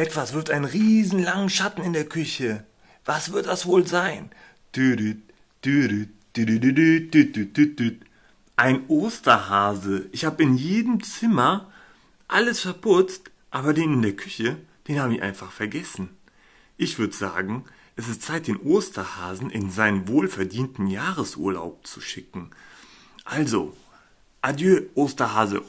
Etwas wirft einen riesen langen Schatten in der Küche. Was wird das wohl sein? Ein Osterhase. Ich habe in jedem Zimmer alles verputzt, aber den in der Küche, den habe ich einfach vergessen. Ich würde sagen, es ist Zeit, den Osterhasen in seinen wohlverdienten Jahresurlaub zu schicken. Also, adieu, Osterhase.